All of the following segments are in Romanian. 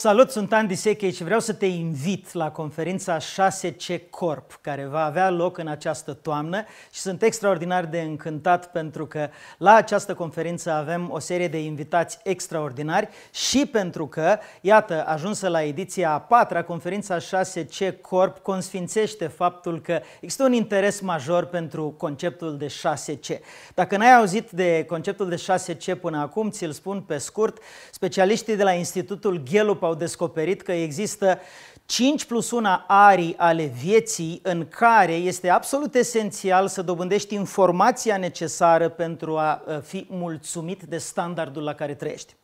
Salut, sunt Andy Sechei și vreau să te invit la conferința 6C Corp, care va avea loc în această toamnă și sunt extraordinar de încântat pentru că la această conferință avem o serie de invitați extraordinari și pentru că, iată, ajunsă la ediția a patra, conferința 6C Corp consfințește faptul că există un interes major pentru conceptul de 6C. Dacă n-ai auzit de conceptul de 6C până acum, ți-l spun pe scurt, specialiștii de la Institutul Gallup au descoperit că există 5 plus 1 arii ale vieții în care este absolut esențial să dobândești informația necesară pentru a ă, fi mulțumit de standardul la care trăiești.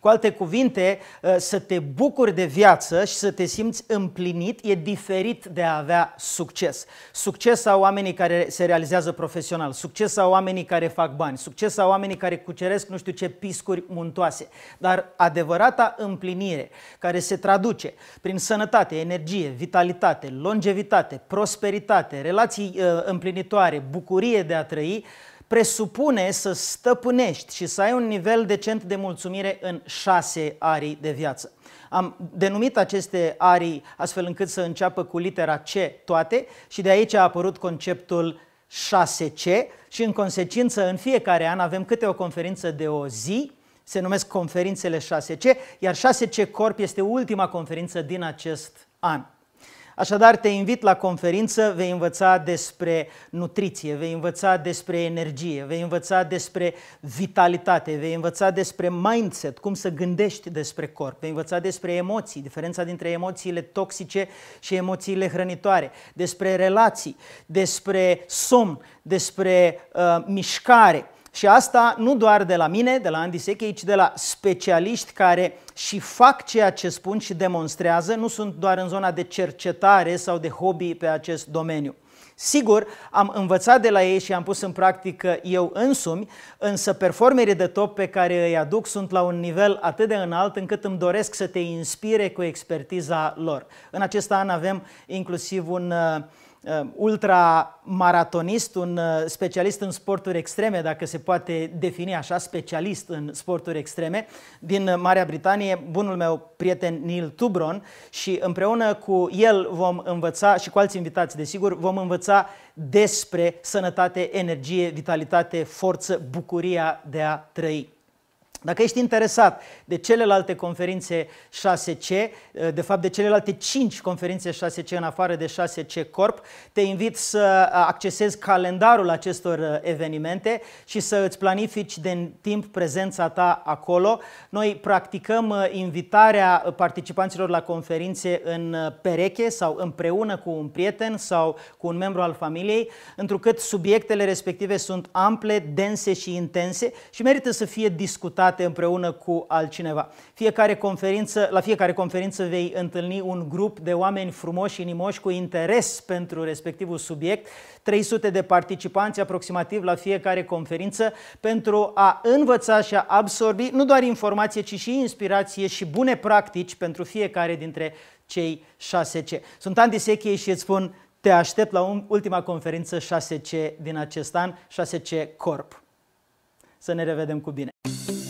Cu alte cuvinte, ă, să te bucuri de viață și să te simți împlinit e diferit de a avea succes. Succes sau oamenii care se realizează profesional, succes sau oamenii care fac bani, succes sau oamenii care cuceresc nu știu ce piscuri muntoase. Dar adevărata împlinire care se traduce prin sănătate, sănătate, energie, vitalitate, longevitate, prosperitate, relații uh, împlinitoare, bucurie de a trăi, presupune să stăpânești și să ai un nivel decent de mulțumire în șase arii de viață. Am denumit aceste arii astfel încât să înceapă cu litera C toate și de aici a apărut conceptul 6C și în consecință în fiecare an avem câte o conferință de o zi se numesc conferințele 6C, iar 6C Corp este ultima conferință din acest an. Așadar, te invit la conferință, vei învăța despre nutriție, vei învăța despre energie, vei învăța despre vitalitate, vei învăța despre mindset, cum să gândești despre corp, vei învăța despre emoții, diferența dintre emoțiile toxice și emoțiile hrănitoare, despre relații, despre somn, despre uh, mișcare, și asta nu doar de la mine, de la Andy Seche, ci de la specialiști care și fac ceea ce spun și demonstrează, nu sunt doar în zona de cercetare sau de hobby pe acest domeniu. Sigur, am învățat de la ei și am pus în practică eu însumi, însă performerii de top pe care îi aduc sunt la un nivel atât de înalt încât îmi doresc să te inspire cu expertiza lor. În acest an avem inclusiv un uh, Um, ultramaratonist, un uh, specialist în sporturi extreme, dacă se poate defini așa, specialist în sporturi extreme, din Marea Britanie, bunul meu prieten Neil Tubron și împreună cu el vom învăța și cu alți invitați, desigur, vom învăța despre sănătate, energie, vitalitate, forță, bucuria de a trăi. Dacă ești interesat de celelalte conferințe 6C, eh, de fapt de celelalte 5 conferințe 6C în afară de 6C Corp, te invit să eh, accesezi calendarul acestor eh, evenimente și să îți planifici de timp prezența ta acolo. Noi practicăm invitarea participanților la conferințe în pereche sau împreună cu un prieten sau cu un membru al familiei, întrucât subiectele respective sunt ample, dense și intense și merită să fie discutate date împreună cu altcineva. Fiecare conferință, la fiecare conferință vei întâlni un grup de oameni frumoși, inimoși, cu interes pentru respectivul subiect, 300 de participanți aproximativ la fiecare conferință, pentru a învăța și a absorbi nu doar informație, ci și inspirație și bune practici pentru fiecare dintre cei 6C. Sunt Andy Sechie și îți spun te aștept la ultima conferință 6C din acest an, 6C Corp. Să ne revedem cu bine!